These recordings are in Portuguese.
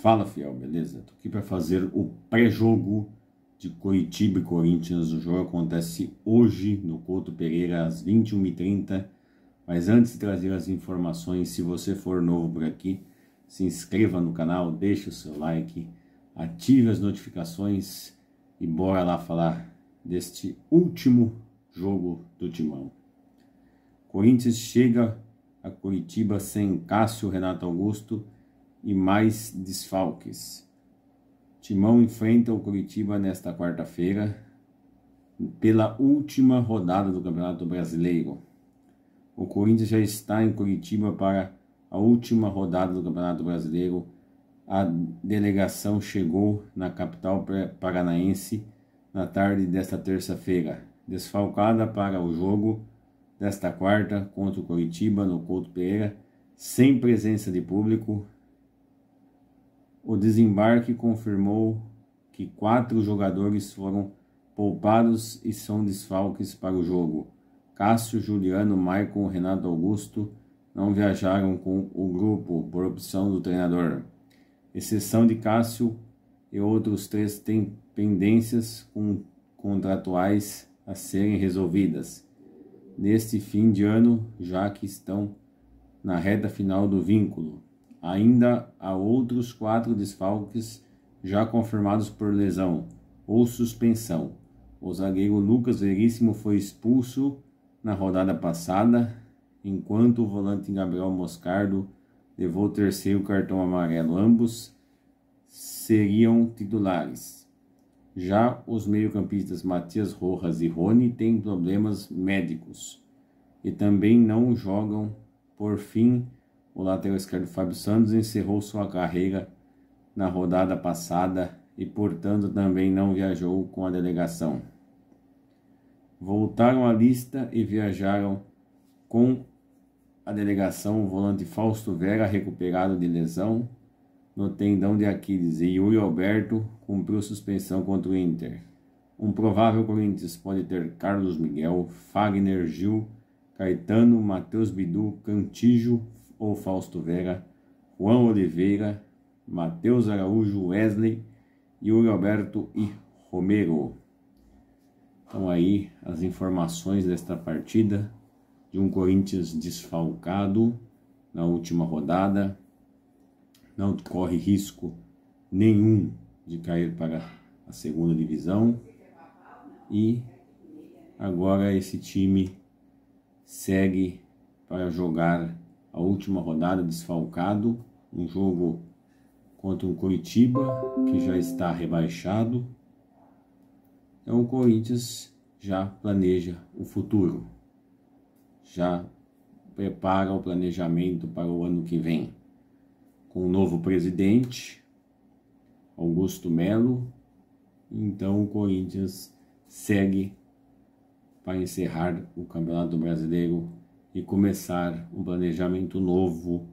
Fala, fiel, beleza? Tô aqui para fazer o pré-jogo de Coritiba e Corinthians. O jogo acontece hoje no Couto Pereira às 21h30. Mas antes de trazer as informações, se você for novo por aqui, se inscreva no canal, deixe o seu like, ative as notificações e bora lá falar deste último jogo do Timão. Corinthians chega a Curitiba sem Cássio Renato Augusto e mais desfalques. Timão enfrenta o Curitiba nesta quarta-feira pela última rodada do Campeonato Brasileiro. O Corinthians já está em Curitiba para a última rodada do Campeonato Brasileiro. A delegação chegou na capital paranaense na tarde desta terça-feira, desfalcada para o jogo desta quarta contra o Curitiba no Couto Pereira, sem presença de público, o desembarque confirmou que quatro jogadores foram poupados e são desfalques para o jogo. Cássio, Juliano, Maicon, Renato Augusto não viajaram com o grupo por opção do treinador. Exceção de Cássio e outros três têm pendências contratuais a serem resolvidas. Neste fim de ano, já que estão na reta final do vínculo. Ainda há outros quatro desfalques já confirmados por lesão ou suspensão. O zagueiro Lucas Veríssimo foi expulso na rodada passada, enquanto o volante Gabriel Moscardo levou o terceiro cartão amarelo. Ambos seriam titulares. Já os meio-campistas Matias Rojas e Rony têm problemas médicos e também não jogam. Por fim, o lateral esquerdo Fábio Santos encerrou sua carreira na rodada passada e, portanto, também não viajou com a delegação. Voltaram à lista e viajaram com a delegação o volante Fausto Vera, recuperado de lesão no tendão de Aquiles, e Yuri Alberto cumpriu suspensão contra o Inter. Um provável Corinthians pode ter Carlos Miguel, Fagner Gil, Caetano, Matheus Bidu, Cantijo, ou Fausto Vega, Juan Oliveira, Matheus Araújo, Wesley, Yuri Alberto e Romero. Então aí as informações desta partida de um Corinthians desfalcado na última rodada. Não corre risco nenhum de cair para a segunda divisão. E agora esse time segue para jogar a última rodada desfalcado, um jogo contra um Curitiba que já está rebaixado. Então o Corinthians já planeja o futuro, já prepara o planejamento para o ano que vem, com o novo presidente, Augusto Melo. Então o Corinthians segue para encerrar o Campeonato Brasileiro e começar um planejamento novo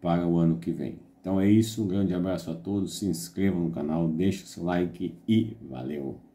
para o ano que vem. Então é isso, um grande abraço a todos, se inscreva no canal, deixe o seu like e valeu!